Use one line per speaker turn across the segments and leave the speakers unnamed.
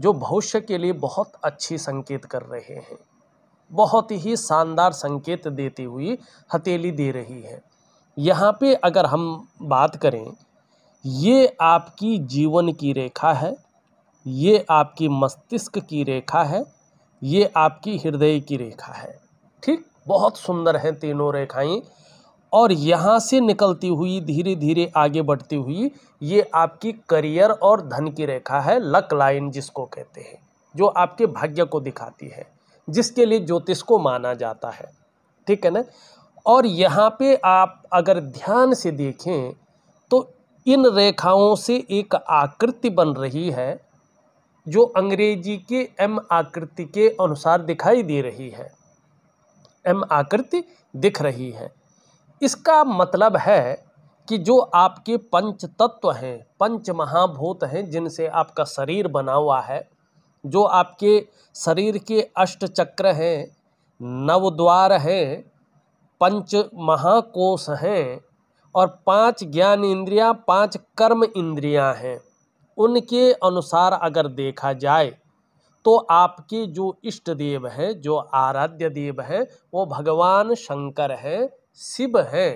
जो भविष्य के लिए बहुत अच्छी संकेत कर रहे हैं बहुत ही शानदार संकेत देती हुई हथेली दे रही है यहाँ पे अगर हम बात करें ये आपकी जीवन की रेखा है ये आपकी मस्तिष्क की रेखा है ये आपकी हृदय की रेखा है ठीक बहुत सुंदर है तीनों रेखाएं और यहाँ से निकलती हुई धीरे धीरे आगे बढ़ती हुई ये आपकी करियर और धन की रेखा है लक लाइन जिसको कहते हैं जो आपके भाग्य को दिखाती है जिसके लिए ज्योतिष को माना जाता है ठीक है ना और यहाँ पे आप अगर ध्यान से देखें तो इन रेखाओं से एक आकृति बन रही है जो अंग्रेजी के एम आकृति के अनुसार दिखाई दे रही है एम आकृति दिख रही है इसका मतलब है कि जो आपके पंच तत्व हैं पंच महाभूत हैं जिनसे आपका शरीर बना हुआ है जो आपके शरीर के अष्ट चक्र हैं नव द्वार हैं पंच महाकोश हैं और पांच ज्ञान इंद्रियां, पांच कर्म इंद्रियां हैं उनके अनुसार अगर देखा जाए तो आपके जो इष्ट देव हैं जो आराध्य देव हैं वो भगवान शंकर हैं शिव हैं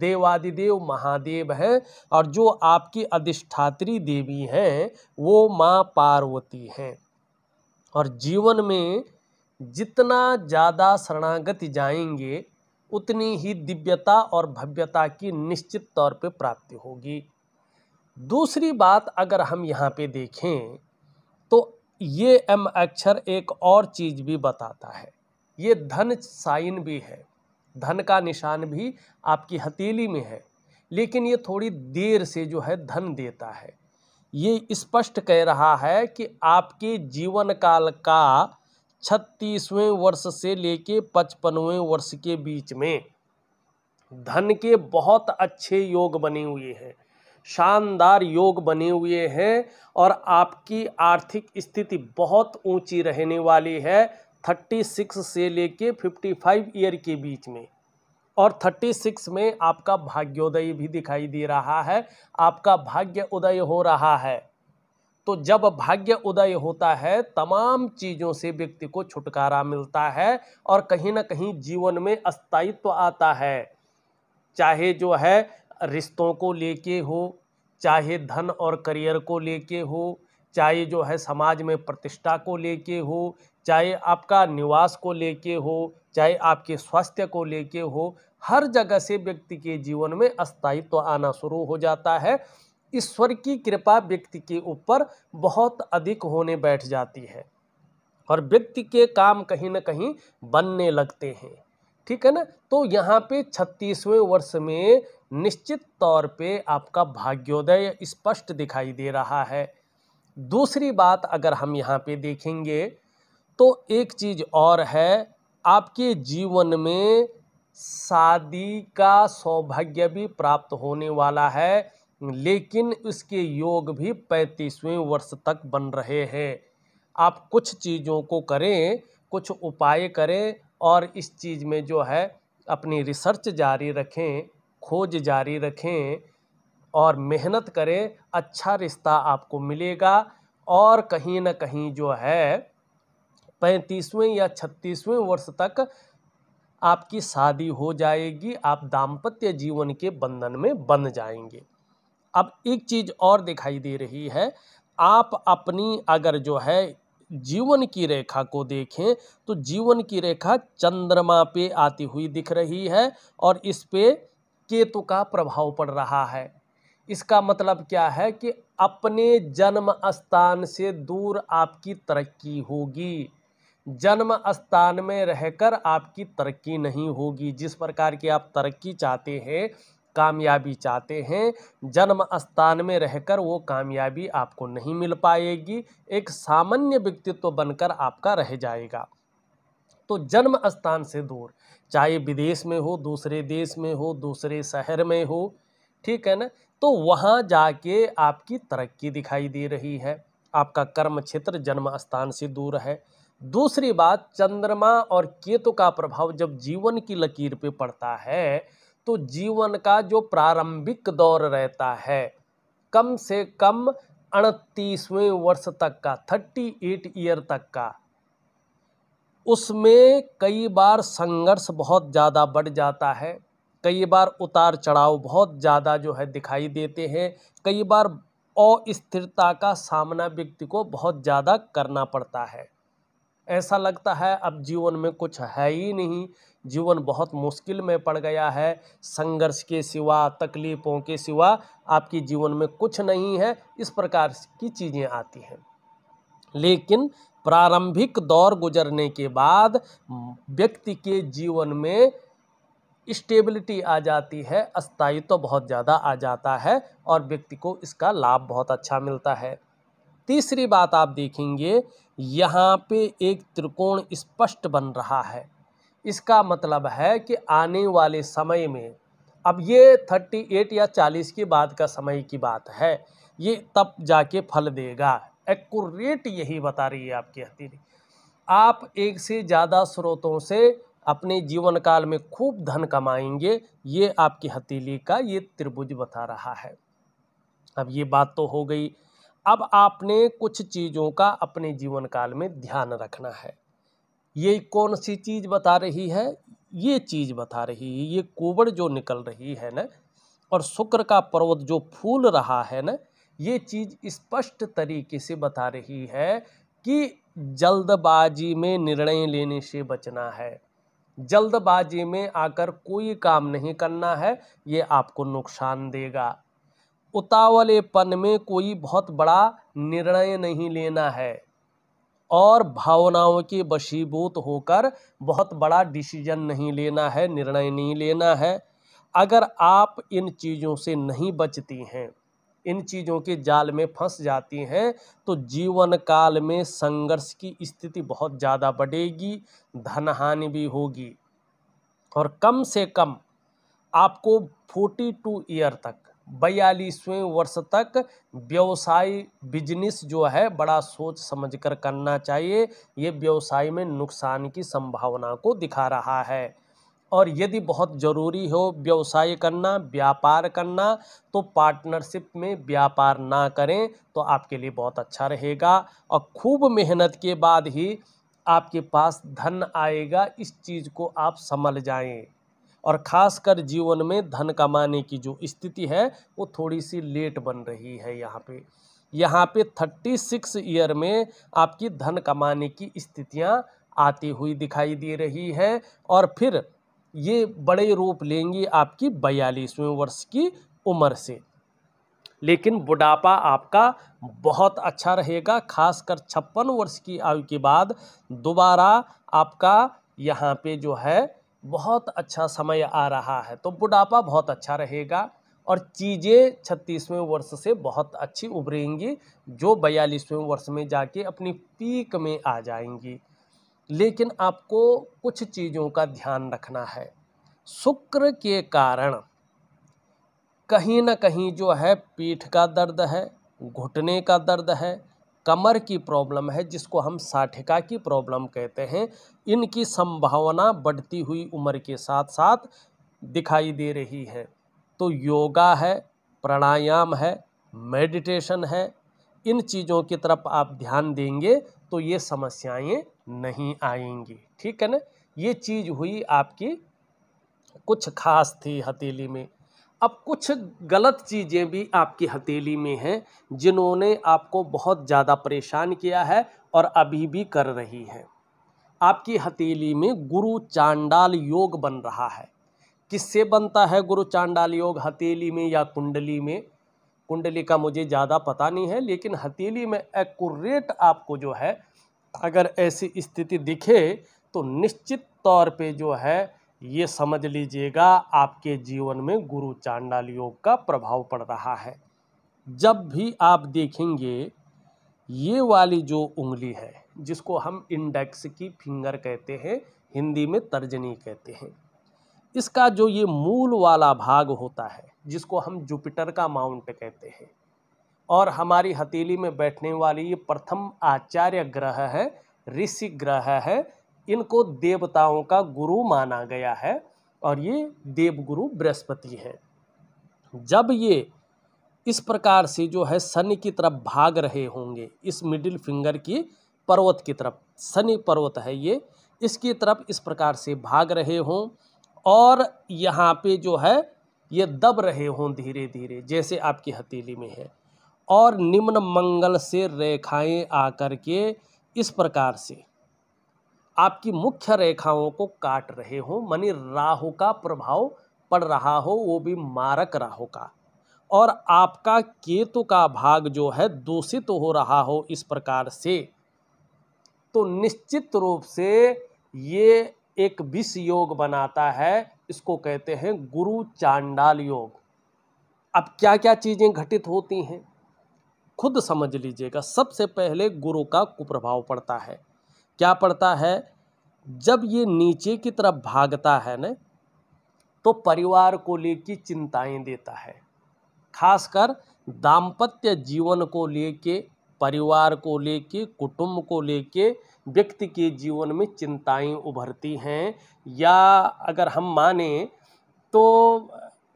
देवादिदेव महादेव हैं और जो आपकी अधिष्ठात्री देवी हैं वो माँ पार्वती हैं और जीवन में जितना ज़्यादा शरणागति जाएंगे उतनी ही दिव्यता और भव्यता की निश्चित तौर पे प्राप्ति होगी दूसरी बात अगर हम यहाँ पे देखें तो ये एम अक्षर एक और चीज़ भी बताता है ये धन साइन भी है धन का निशान भी आपकी हथेली में है लेकिन ये थोड़ी देर से जो है धन देता है ये स्पष्ट कह रहा है कि आपके जीवन काल का छत्तीसवें वर्ष से लेके पचपनवें वर्ष के बीच में धन के बहुत अच्छे योग बने हुए हैं शानदार योग बने हुए हैं और आपकी आर्थिक स्थिति बहुत ऊंची रहने वाली है थर्टी सिक्स से लेके फिफ्टी फाइव ईयर के बीच में और 36 में आपका भाग्योदय भी दिखाई दे रहा है आपका भाग्य उदय हो रहा है तो जब भाग्य उदय होता है तमाम चीज़ों से व्यक्ति को छुटकारा मिलता है और कहीं ना कहीं जीवन में अस्थायित्व तो आता है चाहे जो है रिश्तों को लेके हो चाहे धन और करियर को लेके हो चाहे जो है समाज में प्रतिष्ठा को लेके हो चाहे आपका निवास को लेके हो चाहे आपके स्वास्थ्य को लेके हो हर जगह से व्यक्ति के जीवन में अस्थायित्व तो आना शुरू हो जाता है ईश्वर की कृपा व्यक्ति के ऊपर बहुत अधिक होने बैठ जाती है और व्यक्ति के काम कहीं ना कहीं बनने लगते हैं ठीक है ना तो यहाँ पे छत्तीसवें वर्ष में निश्चित तौर पे आपका भाग्योदय स्पष्ट दिखाई दे रहा है दूसरी बात अगर हम यहाँ पे देखेंगे तो एक चीज़ और है आपके जीवन में शादी का सौभाग्य भी प्राप्त होने वाला है लेकिन इसके योग भी पैंतीसवें वर्ष तक बन रहे हैं आप कुछ चीज़ों को करें कुछ उपाय करें और इस चीज़ में जो है अपनी रिसर्च जारी रखें खोज जारी रखें और मेहनत करें अच्छा रिश्ता आपको मिलेगा और कहीं ना कहीं जो है पैंतीसवें या छत्तीसवें वर्ष तक आपकी शादी हो जाएगी आप दाम्पत्य जीवन के बंधन में बन जाएंगे अब एक चीज़ और दिखाई दे रही है आप अपनी अगर जो है जीवन की रेखा को देखें तो जीवन की रेखा चंद्रमा पे आती हुई दिख रही है और इस पे केतु का प्रभाव पड़ रहा है इसका मतलब क्या है कि अपने जन्म स्थान से दूर आपकी तरक्की होगी जन्म स्थान में रहकर आपकी तरक्की नहीं होगी जिस प्रकार की आप तरक्की चाहते हैं कामयाबी चाहते हैं जन्म स्थान में रहकर वो कामयाबी आपको नहीं मिल पाएगी एक सामान्य व्यक्तित्व तो बनकर आपका रह जाएगा तो जन्म स्थान से दूर चाहे विदेश में हो दूसरे देश में हो दूसरे शहर में हो ठीक है ना तो वहाँ जाके आपकी तरक्की दिखाई दे रही है आपका कर्म क्षेत्र जन्म स्थान से दूर है दूसरी बात चंद्रमा और केतु का प्रभाव जब जीवन की लकीर पे पड़ता है तो जीवन का जो प्रारंभिक दौर रहता है कम से कम अड़तीसवें वर्ष तक का थर्टी एट ईयर तक का उसमें कई बार संघर्ष बहुत ज़्यादा बढ़ जाता है कई बार उतार चढ़ाव बहुत ज़्यादा जो है दिखाई देते हैं कई बार अस्थिरता का सामना व्यक्ति को बहुत ज़्यादा करना पड़ता है ऐसा लगता है अब जीवन में कुछ है ही नहीं जीवन बहुत मुश्किल में पड़ गया है संघर्ष के सिवा तकलीफ़ों के सिवा आपके जीवन में कुछ नहीं है इस प्रकार की चीज़ें आती हैं लेकिन प्रारंभिक दौर गुजरने के बाद व्यक्ति के जीवन में स्टेबिलिटी आ जाती है अस्थायित्व तो बहुत ज़्यादा आ जाता है और व्यक्ति को इसका लाभ बहुत अच्छा मिलता है तीसरी बात आप देखेंगे यहाँ पे एक त्रिकोण स्पष्ट बन रहा है इसका मतलब है कि आने वाले समय में अब ये थर्टी एट या चालीस के बाद का समय की बात है ये तब जाके फल देगा एक्यूरेट यही बता रही है आपकी हथेली आप एक से ज़्यादा स्रोतों से अपने जीवन काल में खूब धन कमाएंगे ये आपकी हथेली का ये त्रिभुज बता रहा है अब ये बात तो हो गई अब आपने कुछ चीज़ों का अपने जीवन काल में ध्यान रखना है ये कौन सी चीज़ बता रही है ये चीज़ बता रही है ये कोबड़ जो निकल रही है ना और शुक्र का पर्वत जो फूल रहा है ना ये चीज़ स्पष्ट तरीके से बता रही है कि जल्दबाजी में निर्णय लेने से बचना है जल्दबाजी में आकर कोई काम नहीं करना है ये आपको नुकसान देगा उतावलेपन में कोई बहुत बड़ा निर्णय नहीं लेना है और भावनाओं के वशीभूत होकर बहुत बड़ा डिसीजन नहीं लेना है निर्णय नहीं लेना है अगर आप इन चीज़ों से नहीं बचती हैं इन चीज़ों के जाल में फंस जाती हैं तो जीवन काल में संघर्ष की स्थिति बहुत ज़्यादा बढ़ेगी धनहानि भी होगी और कम से कम आपको फोर्टी टू ईयर तक बयालीसवें वर्ष तक व्यवसाय बिजनेस जो है बड़ा सोच समझकर करना चाहिए ये व्यवसाय में नुकसान की संभावना को दिखा रहा है और यदि बहुत ज़रूरी हो व्यवसाय करना व्यापार करना तो पार्टनरशिप में व्यापार ना करें तो आपके लिए बहुत अच्छा रहेगा और खूब मेहनत के बाद ही आपके पास धन आएगा इस चीज़ को आप समझ जाएं और खासकर जीवन में धन कमाने की जो स्थिति है वो थोड़ी सी लेट बन रही है यहाँ पे यहाँ पे थर्टी सिक्स ईयर में आपकी धन कमाने की स्थितियाँ आती हुई दिखाई दे रही है और फिर ये बड़े रूप लेंगी आपकी बयालीसवें वर्ष की उम्र से लेकिन बुढ़ापा आपका बहुत अच्छा रहेगा खासकर छप्पन वर्ष की आयु के बाद दोबारा आपका यहाँ पे जो है बहुत अच्छा समय आ रहा है तो बुढ़ापा बहुत अच्छा रहेगा और चीज़ें छत्तीसवें वर्ष से बहुत अच्छी उभरेंगी जो बयालीसवें वर्ष में जाके अपनी पीक में आ जाएंगी लेकिन आपको कुछ चीज़ों का ध्यान रखना है शुक्र के कारण कहीं ना कहीं जो है पीठ का दर्द है घुटने का दर्द है कमर की प्रॉब्लम है जिसको हम साठिका की प्रॉब्लम कहते हैं इनकी संभावना बढ़ती हुई उम्र के साथ साथ दिखाई दे रही है तो योगा है प्राणायाम है मेडिटेशन है इन चीज़ों की तरफ आप ध्यान देंगे तो ये समस्याएं नहीं आएंगी ठीक है ना ये चीज़ हुई आपकी कुछ खास थी हथेली में अब कुछ गलत चीज़ें भी आपकी हथेली में हैं जिन्होंने आपको बहुत ज़्यादा परेशान किया है और अभी भी कर रही हैं आपकी हथेली में गुरु चांडाल योग बन रहा है किससे बनता है गुरु चांडाल योग हथेली में या कुंडली में कुंडली का मुझे ज़्यादा पता नहीं है लेकिन हथेली में एक्यूरेट आपको जो है अगर ऐसी स्थिति दिखे तो निश्चित तौर पे जो है ये समझ लीजिएगा आपके जीवन में गुरु चांडाल योग का प्रभाव पड़ रहा है जब भी आप देखेंगे ये वाली जो उंगली है जिसको हम इंडेक्स की फिंगर कहते हैं हिंदी में तर्जनी कहते हैं इसका जो ये मूल वाला भाग होता है जिसको हम जुपिटर का माउंट कहते हैं और हमारी हथेली में बैठने वाली ये प्रथम आचार्य ग्रह है ऋषि ग्रह है इनको देवताओं का गुरु माना गया है और ये देवगुरु बृहस्पति हैं जब ये इस प्रकार से जो है शनि की तरफ भाग रहे होंगे इस मिडिल फिंगर की पर्वत की तरफ शनि पर्वत है ये इसकी तरफ इस प्रकार से भाग रहे हों और यहाँ पे जो है ये दब रहे हों धीरे धीरे जैसे आपकी हथेली में है और निम्न मंगल से रेखाएं आकर के इस प्रकार से आपकी मुख्य रेखाओं को काट रहे हो मानी राहु का प्रभाव पड़ रहा हो वो भी मारक राहु का और आपका केतु का भाग जो है दूषित तो हो रहा हो इस प्रकार से तो निश्चित रूप से ये एक विष योग बनाता है इसको कहते हैं गुरु चांडाल योग अब क्या क्या चीज़ें घटित होती हैं खुद समझ लीजिएगा सबसे पहले गुरु का कुप्रभाव पड़ता है क्या पड़ता है जब ये नीचे की तरफ भागता है ना तो परिवार को लेके चिंताएं देता है खासकर दाम्पत्य जीवन को लेके परिवार को लेके कुटुंब को लेके व्यक्ति के जीवन में चिंताएं उभरती हैं या अगर हम माने तो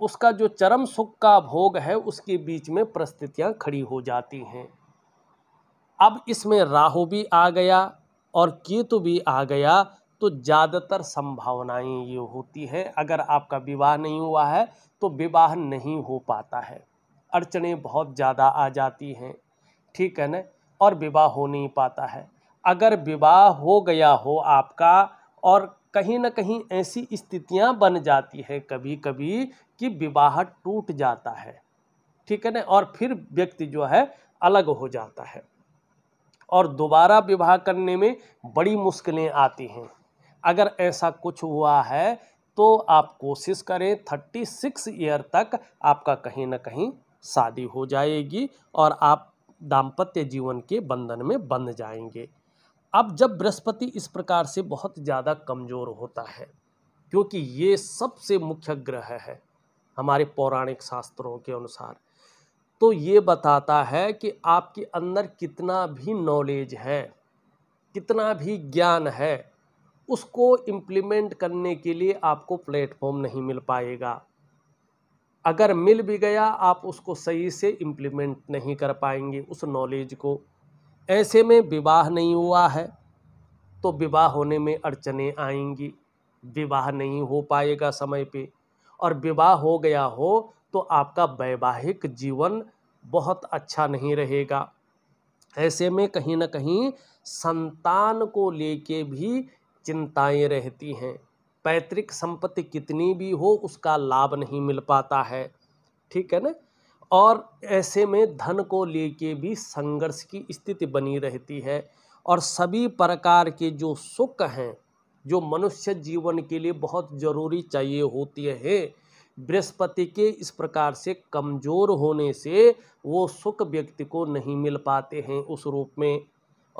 उसका जो चरम सुख का भोग है उसके बीच में परिस्थितियाँ खड़ी हो जाती हैं अब इसमें राहु भी आ गया और केतु भी आ गया तो ज़्यादातर संभावनाएं ये होती हैं अगर आपका विवाह नहीं हुआ है तो विवाह नहीं हो पाता है अड़चने बहुत ज़्यादा आ जाती हैं ठीक है ना और विवाह हो नहीं पाता है अगर विवाह हो गया हो आपका और कहीं ना कहीं ऐसी स्थितियां बन जाती हैं कभी कभी कि विवाह टूट जाता है ठीक है ना और फिर व्यक्ति जो है अलग हो जाता है और दोबारा विवाह करने में बड़ी मुश्किलें आती हैं अगर ऐसा कुछ हुआ है तो आप कोशिश करें थर्टी सिक्स ईयर तक आपका कहीं ना कहीं शादी हो जाएगी और आप दाम्पत्य जीवन के बंधन में बंध जाएंगे अब जब बृहस्पति इस प्रकार से बहुत ज़्यादा कमज़ोर होता है क्योंकि ये सबसे मुख्य ग्रह है हमारे पौराणिक शास्त्रों के अनुसार तो ये बताता है कि आपके अंदर कितना भी नॉलेज है कितना भी ज्ञान है उसको इम्प्लीमेंट करने के लिए आपको प्लेटफॉर्म नहीं मिल पाएगा अगर मिल भी गया आप उसको सही से इम्प्लीमेंट नहीं कर पाएंगे उस नॉलेज को ऐसे में विवाह नहीं हुआ है तो विवाह होने में अड़चने आएंगी विवाह नहीं हो पाएगा समय पे और विवाह हो गया हो तो आपका वैवाहिक जीवन बहुत अच्छा नहीं रहेगा ऐसे में कहीं ना कहीं संतान को लेके भी चिंताएं रहती हैं पैतृक संपत्ति कितनी भी हो उसका लाभ नहीं मिल पाता है ठीक है ना और ऐसे में धन को लेके भी संघर्ष की स्थिति बनी रहती है और सभी प्रकार के जो सुख हैं जो मनुष्य जीवन के लिए बहुत ज़रूरी चाहिए होती है बृहस्पति के इस प्रकार से कमज़ोर होने से वो सुख व्यक्ति को नहीं मिल पाते हैं उस रूप में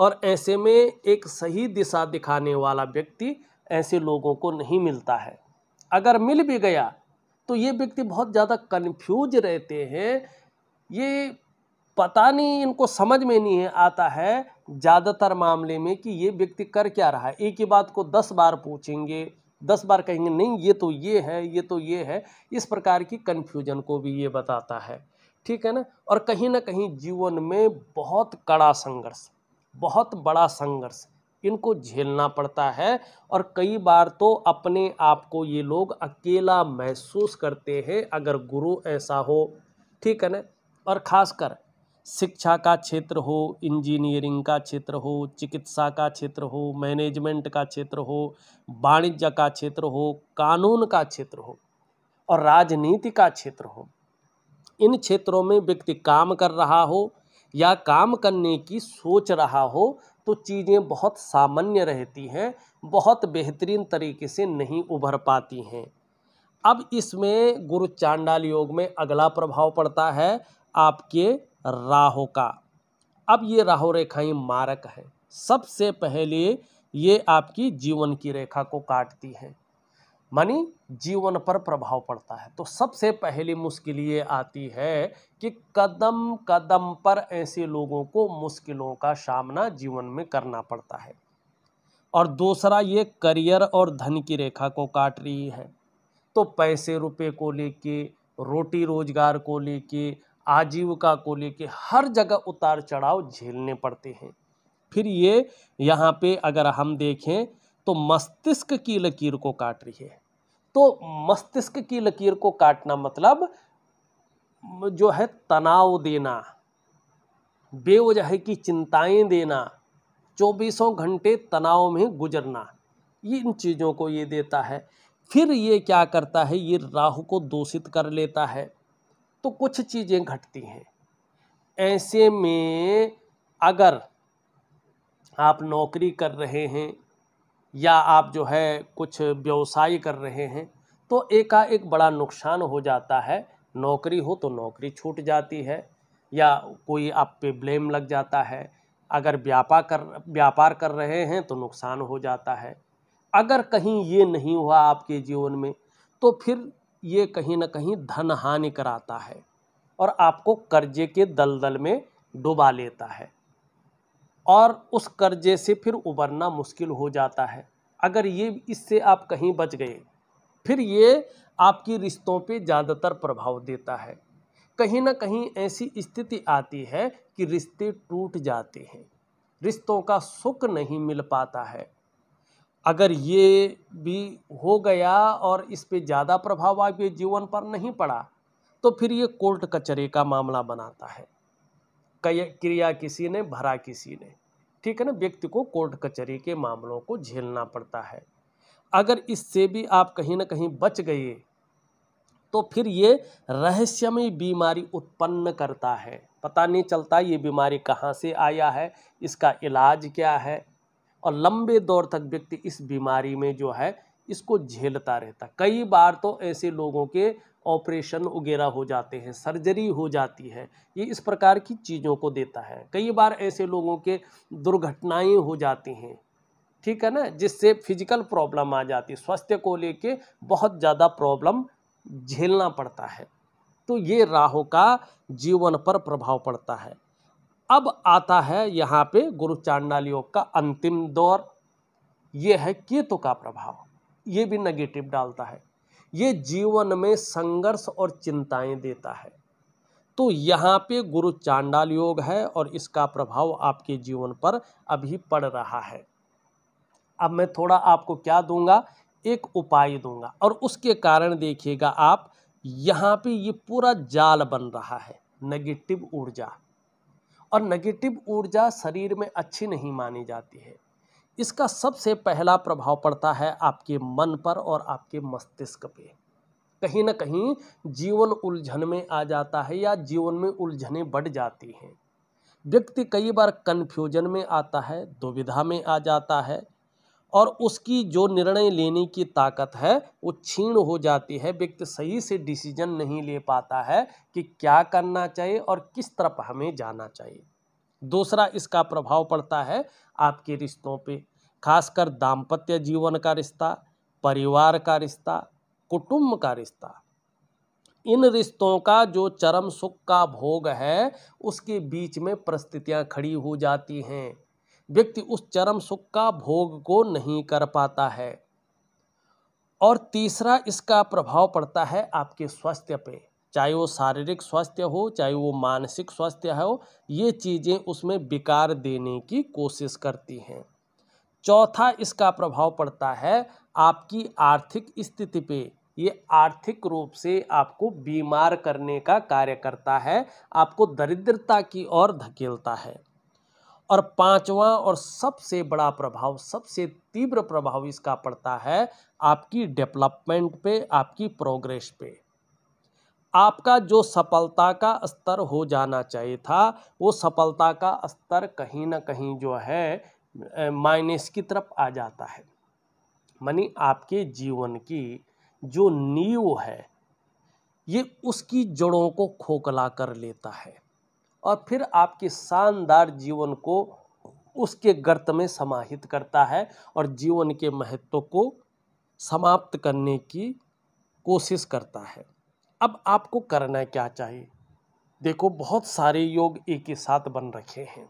और ऐसे में एक सही दिशा दिखाने वाला व्यक्ति ऐसे लोगों को नहीं मिलता है अगर मिल भी गया तो ये व्यक्ति बहुत ज़्यादा कन्फ्यूज रहते हैं ये पता नहीं इनको समझ में नहीं आता है ज़्यादातर मामले में कि ये व्यक्ति कर क्या रहा है एक ही बात को दस बार पूछेंगे दस बार कहेंगे नहीं ये तो ये है ये तो ये है इस प्रकार की कन्फ्यूजन को भी ये बताता है ठीक है ना और कहीं ना कहीं जीवन में बहुत कड़ा संघर्ष बहुत बड़ा संघर्ष इनको झेलना पड़ता है और कई बार तो अपने आप को ये लोग अकेला महसूस करते हैं अगर गुरु ऐसा हो ठीक है ना और ख़ासकर शिक्षा का क्षेत्र हो इंजीनियरिंग का क्षेत्र हो चिकित्सा का क्षेत्र हो मैनेजमेंट का क्षेत्र हो वाणिज्य का क्षेत्र हो कानून का क्षेत्र हो और राजनीति का क्षेत्र हो इन क्षेत्रों में व्यक्ति काम कर रहा हो या काम करने की सोच रहा हो तो चीज़ें बहुत सामान्य रहती हैं बहुत बेहतरीन तरीके से नहीं उभर पाती हैं अब इसमें गुरु चांडाल योग में अगला प्रभाव पड़ता है आपके राहों का अब ये राहु रेखाएं मारक हैं सबसे पहले ये आपकी जीवन की रेखा को काटती हैं मानी जीवन पर प्रभाव पड़ता है तो सबसे पहली मुश्किल ये आती है कि कदम कदम पर ऐसे लोगों को मुश्किलों का सामना जीवन में करना पड़ता है और दूसरा ये करियर और धन की रेखा को काट रही है तो पैसे रुपए को लेके रोटी रोजगार को लेके आजीविका को लेके हर जगह उतार चढ़ाव झेलने पड़ते हैं फिर ये यहाँ पे अगर हम देखें तो मस्तिष्क की लकीर को काट रही है तो मस्तिष्क की लकीर को काटना मतलब जो है तनाव देना बेवजह की चिंताएं देना चौबीसों घंटे तनाव में गुजरना ये इन चीज़ों को ये देता है फिर ये क्या करता है ये राहु को दूषित कर लेता है तो कुछ चीज़ें घटती हैं ऐसे में अगर आप नौकरी कर रहे हैं या आप जो है कुछ व्यवसाय कर रहे हैं तो एकाएक बड़ा नुकसान हो जाता है नौकरी हो तो नौकरी छूट जाती है या कोई आप पे ब्लेम लग जाता है अगर व्यापार कर व्यापार कर रहे हैं तो नुकसान हो जाता है अगर कहीं ये नहीं हुआ आपके जीवन में तो फिर ये कहीं ना कहीं धन हानि कराता है और आपको कर्जे के दलदल में डुबा लेता है और उस कर्जे से फिर उबरना मुश्किल हो जाता है अगर ये इससे आप कहीं बच गए फिर ये आपकी रिश्तों पे ज़्यादातर प्रभाव देता है कहीं ना कहीं ऐसी स्थिति आती है कि रिश्ते टूट जाते हैं रिश्तों का सुख नहीं मिल पाता है अगर ये भी हो गया और इस पर ज़्यादा प्रभाव आपके जीवन पर नहीं पड़ा तो फिर ये कोर्ट कचरे का मामला बनाता है क्रिया किसी ने भरा किसी ने ठीक है ना व्यक्ति को कोर्ट कचहरी के मामलों को झेलना पड़ता है अगर इससे भी आप कहीं ना कहीं बच गए तो फिर ये रहस्यमय बीमारी उत्पन्न करता है पता नहीं चलता ये बीमारी कहाँ से आया है इसका इलाज क्या है और लंबे दौर तक व्यक्ति इस बीमारी में जो है इसको झेलता रहता कई बार तो ऐसे लोगों के ऑपरेशन वगैरह हो जाते हैं सर्जरी हो जाती है ये इस प्रकार की चीज़ों को देता है कई बार ऐसे लोगों के दुर्घटनाएं हो जाती हैं ठीक है ना जिससे फिजिकल प्रॉब्लम आ जाती है स्वास्थ्य को लेके बहुत ज़्यादा प्रॉब्लम झेलना पड़ता है तो ये राहों का जीवन पर प्रभाव पड़ता है अब आता है यहाँ पे गुरु चांडाल योग का अंतिम दौर ये है केतु का प्रभाव ये भी नेगेटिव डालता है ये जीवन में संघर्ष और चिंताएं देता है तो यहाँ पे गुरु चांडाल योग है और इसका प्रभाव आपके जीवन पर अभी पड़ रहा है अब मैं थोड़ा आपको क्या दूंगा एक उपाय दूंगा और उसके कारण देखिएगा आप यहाँ पे ये पूरा जाल बन रहा है नेगेटिव ऊर्जा और नेगेटिव ऊर्जा शरीर में अच्छी नहीं मानी जाती है इसका सबसे पहला प्रभाव पड़ता है आपके मन पर और आपके मस्तिष्क पे कहीं ना कहीं जीवन उलझन में आ जाता है या जीवन में उलझने बढ़ जाती हैं व्यक्ति कई बार कन्फ्यूजन में आता है दुविधा में आ जाता है और उसकी जो निर्णय लेने की ताकत है वो क्षीण हो जाती है व्यक्ति सही से डिसीजन नहीं ले पाता है कि क्या करना चाहिए और किस तरफ हमें जाना चाहिए दूसरा इसका प्रभाव पड़ता है आपके रिश्तों पे खासकर दाम्पत्य जीवन का रिश्ता परिवार का रिश्ता कुटुंब का रिश्ता इन रिश्तों का जो चरम सुख का भोग है उसके बीच में परिस्थितियाँ खड़ी हो जाती हैं व्यक्ति उस चरम सुख का भोग को नहीं कर पाता है और तीसरा इसका प्रभाव पड़ता है आपके स्वास्थ्य पे चाहे वो शारीरिक स्वास्थ्य हो चाहे वो मानसिक स्वास्थ्य हो ये चीज़ें उसमें विकार देने की कोशिश करती हैं चौथा इसका प्रभाव पड़ता है आपकी आर्थिक स्थिति पे ये आर्थिक रूप से आपको बीमार करने का कार्य करता है आपको दरिद्रता की ओर धकेलता है और पांचवा और सबसे बड़ा प्रभाव सबसे तीव्र प्रभाव इसका पड़ता है आपकी डेवलपमेंट पे आपकी प्रोग्रेस पे आपका जो सफलता का स्तर हो जाना चाहिए था वो सफलता का स्तर कहीं ना कहीं जो है माइनस की तरफ आ जाता है मनी आपके जीवन की जो नींव है ये उसकी जड़ों को खोखला कर लेता है और फिर आपके शानदार जीवन को उसके गर्त में समाहित करता है और जीवन के महत्व को समाप्त करने की कोशिश करता है अब आपको करना क्या चाहिए देखो बहुत सारे योग एक ही साथ बन रखे हैं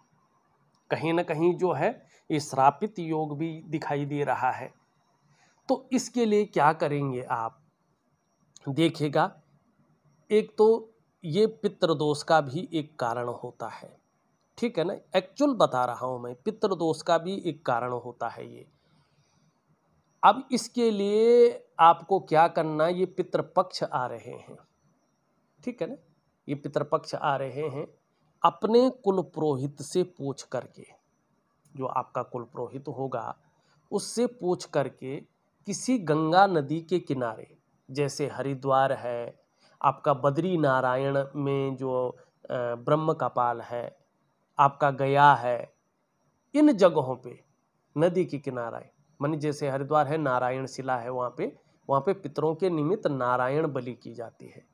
कहीं ना कहीं जो है ये श्रापित योग भी दिखाई दे रहा है तो इसके लिए क्या करेंगे आप देखिएगा एक तो ये पितृदोष का भी एक कारण होता है ठीक है ना एक्चुअल बता रहा हूँ मैं पितृदोष का भी एक कारण होता है ये अब इसके लिए आपको क्या करना ये पितृपक्ष आ रहे हैं ठीक है ना ये पितृपक्ष आ रहे हैं अपने कुल पुरोहित से पूछ करके जो आपका कुल पुरोहित होगा उससे पूछ करके किसी गंगा नदी के किनारे जैसे हरिद्वार है आपका बद्री नारायण में जो ब्रह्म का पाल है आपका गया है इन जगहों पे नदी के किनारे मानी जैसे हरिद्वार है नारायण शिला है वहाँ पे वहाँ पे पितरों के निमित्त नारायण बलि की जाती है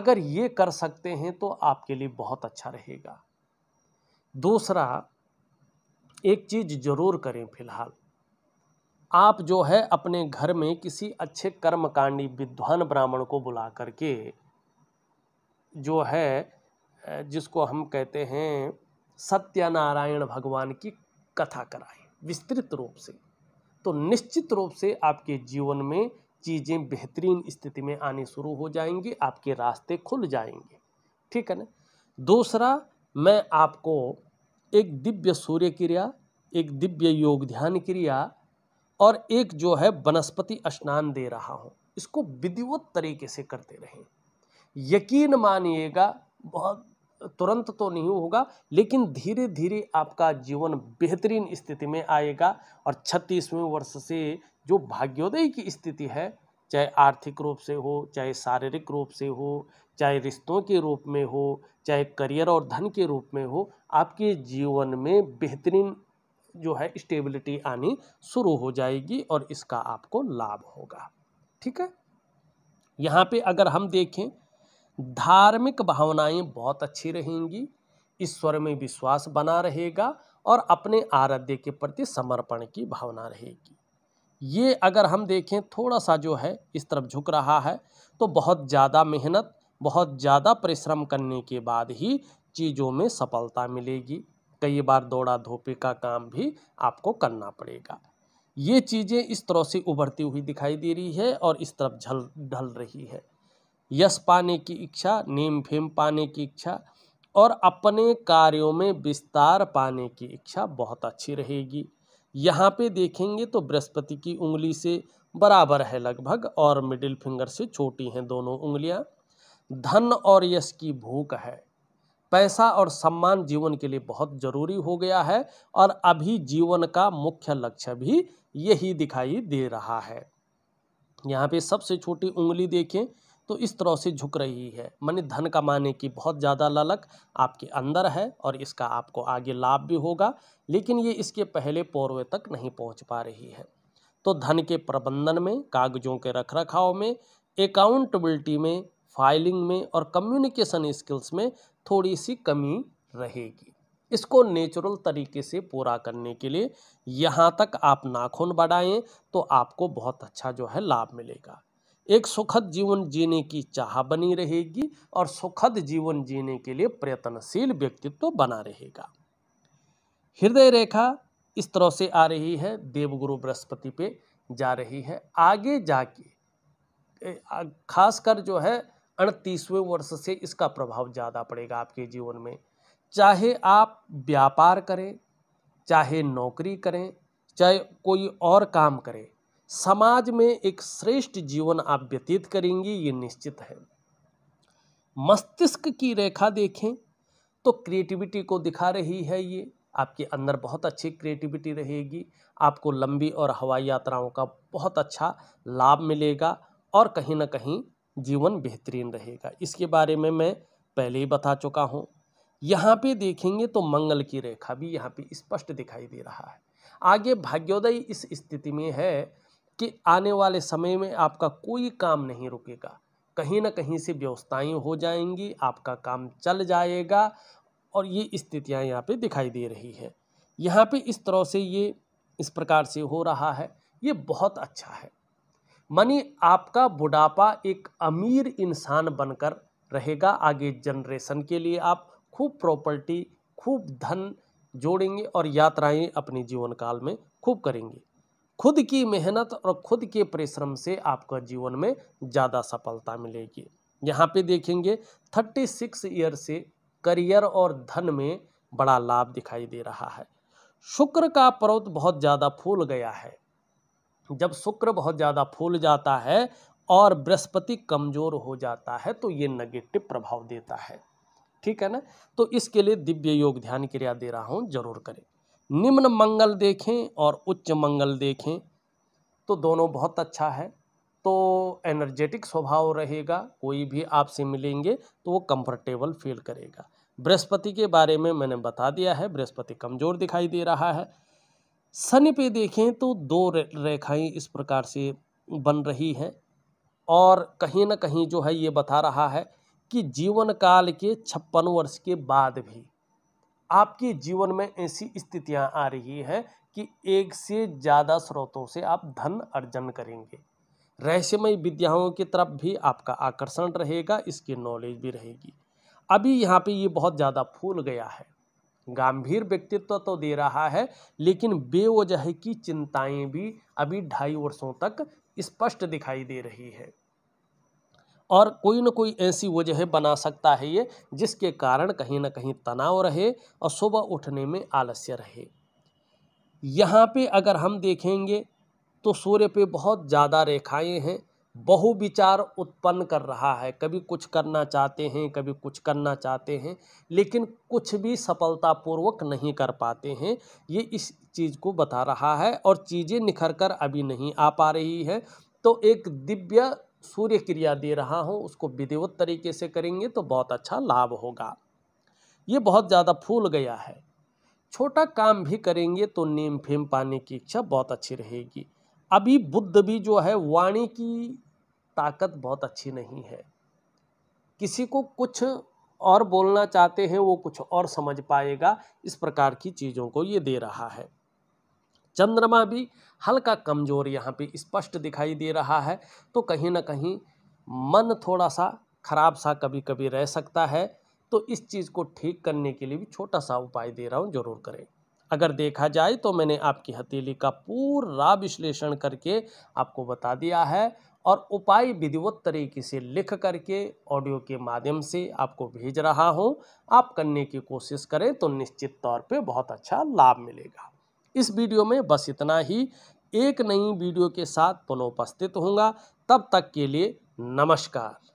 अगर ये कर सकते हैं तो आपके लिए बहुत अच्छा रहेगा दूसरा एक चीज़ ज़रूर करें फिलहाल आप जो है अपने घर में किसी अच्छे कर्मकांडी विद्वान ब्राह्मण को बुला करके जो है जिसको हम कहते हैं सत्यनारायण भगवान की कथा कराएं विस्तृत रूप से तो निश्चित रूप से आपके जीवन में चीज़ें बेहतरीन स्थिति में आनी शुरू हो जाएंगी आपके रास्ते खुल जाएंगे ठीक है ना दूसरा मैं आपको एक दिव्य सूर्य क्रिया एक दिव्य योग ध्यान क्रिया और एक जो है वनस्पति स्नान दे रहा हूँ इसको विधिवत तरीके से करते रहें यकीन मानिएगा बहुत तुरंत तो नहीं होगा लेकिन धीरे धीरे आपका जीवन बेहतरीन स्थिति में आएगा और छत्तीसवें वर्ष से जो भाग्योदय की स्थिति है चाहे आर्थिक रूप से हो चाहे शारीरिक रूप से हो चाहे रिश्तों के रूप में हो चाहे करियर और धन के रूप में हो आपके जीवन में बेहतरीन जो है स्टेबिलिटी आनी शुरू हो जाएगी और इसका आपको लाभ होगा ठीक है यहाँ पे अगर हम देखें धार्मिक भावनाएं बहुत अच्छी रहेंगी ईश्वर में विश्वास बना रहेगा और अपने आराध्य के प्रति समर्पण की भावना रहेगी ये अगर हम देखें थोड़ा सा जो है इस तरफ झुक रहा है तो बहुत ज़्यादा मेहनत बहुत ज़्यादा परिश्रम करने के बाद ही चीज़ों में सफलता मिलेगी कई बार दौड़ा धोपी का काम भी आपको करना पड़ेगा ये चीज़ें इस तरह से उभरती हुई दिखाई दे रही है और इस तरफ झल ढल रही है यश पाने की इच्छा नेम फेम पाने की इच्छा और अपने कार्यों में विस्तार पाने की इच्छा बहुत अच्छी रहेगी यहाँ पे देखेंगे तो बृहस्पति की उंगली से बराबर है लगभग और मिडिल फिंगर से छोटी हैं दोनों उंगलियाँ धन और यश की भूख है पैसा और सम्मान जीवन के लिए बहुत जरूरी हो गया है और अभी जीवन का मुख्य लक्ष्य भी यही दिखाई दे रहा है यहाँ पे सबसे छोटी उंगली देखें तो इस तरह से झुक रही है माने धन कमाने की बहुत ज़्यादा ललक आपके अंदर है और इसका आपको आगे लाभ भी होगा लेकिन ये इसके पहले पौर्व तक नहीं पहुँच पा रही है तो धन के प्रबंधन में कागजों के रखरखाव में अकाउंटेबिलिटी में फाइलिंग में और कम्युनिकेशन स्किल्स में थोड़ी सी कमी रहेगी इसको नेचुरल तरीके से पूरा करने के लिए यहाँ तक आप नाखून बढ़ाएं तो आपको बहुत अच्छा जो है लाभ मिलेगा एक सुखद जीवन जीने की चाह बनी रहेगी और सुखद जीवन जीने के लिए प्रयत्नशील व्यक्तित्व तो बना रहेगा हृदय रेखा इस तरह से आ रही है देवगुरु बृहस्पति पे जा रही है आगे जाके खासकर जो है अड़तीसवें वर्ष से इसका प्रभाव ज़्यादा पड़ेगा आपके जीवन में चाहे आप व्यापार करें चाहे नौकरी करें चाहे कोई और काम करें समाज में एक श्रेष्ठ जीवन आप व्यतीत करेंगी ये निश्चित है मस्तिष्क की रेखा देखें तो क्रिएटिविटी को दिखा रही है ये आपके अंदर बहुत अच्छी क्रिएटिविटी रहेगी आपको लंबी और हवाई यात्राओं का बहुत अच्छा लाभ मिलेगा और कहीं ना कहीं जीवन बेहतरीन रहेगा इसके बारे में मैं पहले ही बता चुका हूँ यहाँ पे देखेंगे तो मंगल की रेखा भी यहाँ पे स्पष्ट दिखाई दे रहा है आगे भाग्योदय इस स्थिति में है कि आने वाले समय में आपका कोई काम नहीं रुकेगा कहीं ना कहीं से व्यवस्थाएँ हो जाएंगी आपका काम चल जाएगा और ये स्थितियाँ यहाँ पर दिखाई दे रही है यहाँ पर इस तरह से ये इस प्रकार से हो रहा है ये बहुत अच्छा है मनी आपका बुढ़ापा एक अमीर इंसान बनकर रहेगा आगे जनरेशन के लिए आप खूब प्रॉपर्टी खूब धन जोड़ेंगे और यात्राएं अपने जीवन काल में खूब करेंगे खुद की मेहनत और खुद के परिश्रम से आपका जीवन में ज़्यादा सफलता मिलेगी यहाँ पे देखेंगे थर्टी सिक्स ईयर से करियर और धन में बड़ा लाभ दिखाई दे रहा है शुक्र का पर्वत बहुत ज़्यादा फूल गया है जब शुक्र बहुत ज़्यादा फूल जाता है और बृहस्पति कमज़ोर हो जाता है तो ये नेगेटिव प्रभाव देता है ठीक है ना तो इसके लिए दिव्य योग ध्यान क्रिया दे रहा हूँ जरूर करें निम्न मंगल देखें और उच्च मंगल देखें तो दोनों बहुत अच्छा है तो एनर्जेटिक स्वभाव रहेगा कोई भी आपसे मिलेंगे तो वो कंफर्टेबल फील करेगा बृहस्पति के बारे में मैंने बता दिया है बृहस्पति कमज़ोर दिखाई दे रहा है सन पे देखें तो दो रेखाएं इस प्रकार से बन रही हैं और कहीं ना कहीं जो है ये बता रहा है कि जीवन काल के छप्पन वर्ष के बाद भी आपके जीवन में ऐसी स्थितियां आ रही हैं कि एक से ज़्यादा स्रोतों से आप धन अर्जन करेंगे रहस्यमय विद्याओं की तरफ भी आपका आकर्षण रहेगा इसकी नॉलेज भी रहेगी अभी यहाँ पे ये बहुत ज़्यादा फूल गया है गंभीर व्यक्तित्व तो दे रहा है लेकिन बेवजह की चिंताएं भी अभी ढाई वर्षों तक स्पष्ट दिखाई दे रही है और कोई ना कोई ऐसी वजह बना सकता है ये जिसके कारण कहीं ना कहीं तनाव रहे और सुबह उठने में आलस्य रहे यहाँ पे अगर हम देखेंगे तो सूर्य पे बहुत ज़्यादा रेखाएं हैं बहु विचार उत्पन्न कर रहा है कभी कुछ करना चाहते हैं कभी कुछ करना चाहते हैं लेकिन कुछ भी सफलतापूर्वक नहीं कर पाते हैं ये इस चीज़ को बता रहा है और चीज़ें निखर कर अभी नहीं आ पा रही है तो एक दिव्य सूर्य क्रिया दे रहा हूँ उसको विधिवत तरीके से करेंगे तो बहुत अच्छा लाभ होगा ये बहुत ज़्यादा फूल गया है छोटा काम भी करेंगे तो नीम फेम पाने की इच्छा बहुत अच्छी रहेगी अभी बुद्ध भी जो है वाणी की ताकत बहुत अच्छी नहीं है किसी को कुछ और बोलना चाहते हैं वो कुछ और समझ पाएगा इस प्रकार की चीज़ों को ये दे रहा है चंद्रमा भी हल्का कमज़ोर यहाँ पे स्पष्ट दिखाई दे रहा है तो कहीं ना कहीं मन थोड़ा सा खराब सा कभी कभी रह सकता है तो इस चीज़ को ठीक करने के लिए भी छोटा सा उपाय दे रहा हूँ ज़रूर करें अगर देखा जाए तो मैंने आपकी हथेली का पूरा विश्लेषण करके आपको बता दिया है और उपाय विधिवत तरीके से लिख करके ऑडियो के माध्यम से आपको भेज रहा हूँ आप करने की कोशिश करें तो निश्चित तौर पे बहुत अच्छा लाभ मिलेगा इस वीडियो में बस इतना ही एक नई वीडियो के साथ पुनः उपस्थित होंगे तब तक के लिए नमस्कार